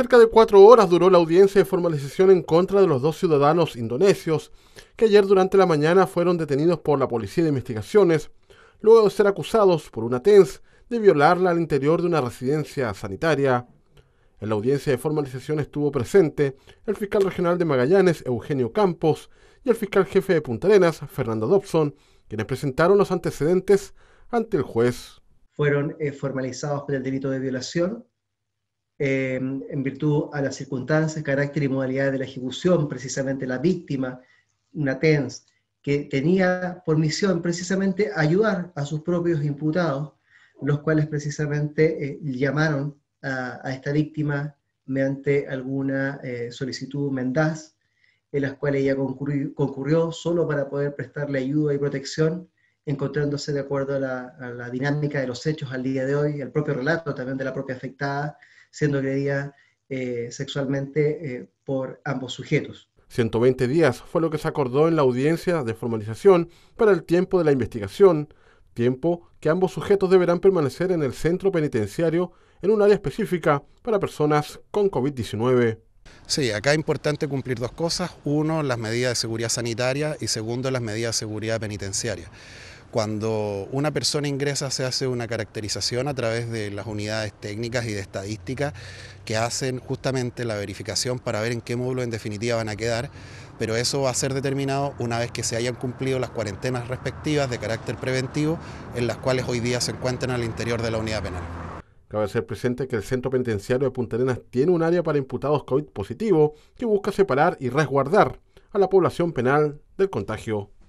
Cerca de cuatro horas duró la audiencia de formalización en contra de los dos ciudadanos indonesios que ayer durante la mañana fueron detenidos por la Policía de Investigaciones luego de ser acusados por una TENS de violarla al interior de una residencia sanitaria. En la audiencia de formalización estuvo presente el fiscal regional de Magallanes, Eugenio Campos, y el fiscal jefe de Punta Arenas, Fernando Dobson, quienes presentaron los antecedentes ante el juez. Fueron eh, formalizados por el delito de violación Em, en virtud a las circunstancias, carácter y modalidad de la ejecución, precisamente la víctima, una TENS, que tenía por misión precisamente ayudar a sus propios imputados, los cuales precisamente eh, llamaron a, esta víctima mediante alguna eh, solicitud mendaz, en las cuales ella concurrió, solo para poder prestarle ayuda y protección, encontrándose de acuerdo a la, a la dinámica de los hechos al día de hoy, el propio relato también de la propia afectada, siendo agredida eh, sexualmente eh, por ambos sujetos. 120 días fue lo que se acordó en la audiencia de formalización para el tiempo de la investigación, tiempo que ambos sujetos deberán permanecer en el centro penitenciario en un área específica para personas con COVID-19. Sí, acá es importante cumplir dos cosas. Uno, las medidas de seguridad sanitaria y segundo, las medidas de seguridad penitenciaria. Cuando una persona ingresa se hace una caracterización a través de las unidades técnicas y de estadística que hacen justamente la verificación para ver en qué módulo en definitiva van a quedar, pero eso va a ser determinado una vez que se hayan cumplido las cuarentenas respectivas de carácter preventivo en las cuales hoy día se encuentran al interior de la unidad penal. Cabe ser presente que el Centro Penitenciario de Punta Arenas tiene un área para imputados COVID positivo que busca separar y resguardar a la población penal del contagio